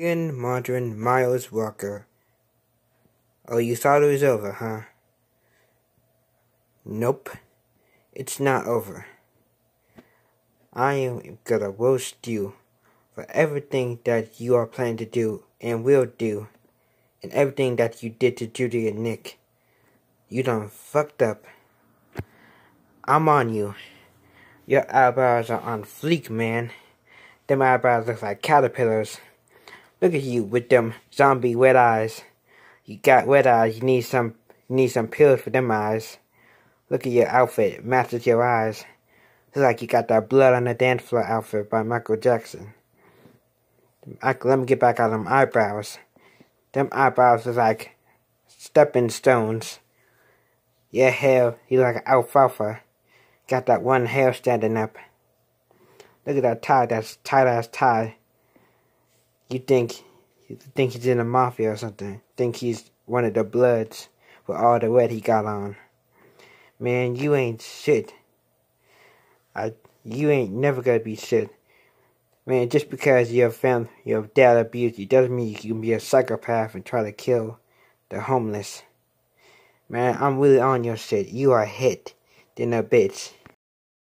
Ian Modern Miles Walker. Oh, you thought it was over, huh? Nope. It's not over. I am gonna roast you for everything that you are planning to do and will do, and everything that you did to Judy and Nick. You done fucked up. I'm on you. Your eyebrows are on fleek, man. Them eyebrows look like caterpillars. Look at you with them zombie wet eyes. You got wet eyes. You need some you need some pills for them eyes. Look at your outfit. It matches your eyes. It's like you got that blood on the dance floor outfit by Michael Jackson. let me get back out of them eyebrows. Them eyebrows is like stepping stones. Your hair, you like alfalfa. Got that one hair standing up. Look at that tie, that's tight ass tie. You think you think he's in the mafia or something. Think he's one of the bloods with all the red he got on. Man, you ain't shit. I you ain't never gonna be shit. Man, just because your fam your dad abused you doesn't mean you can be a psychopath and try to kill the homeless. Man, I'm really on your shit. You are hit than a bitch.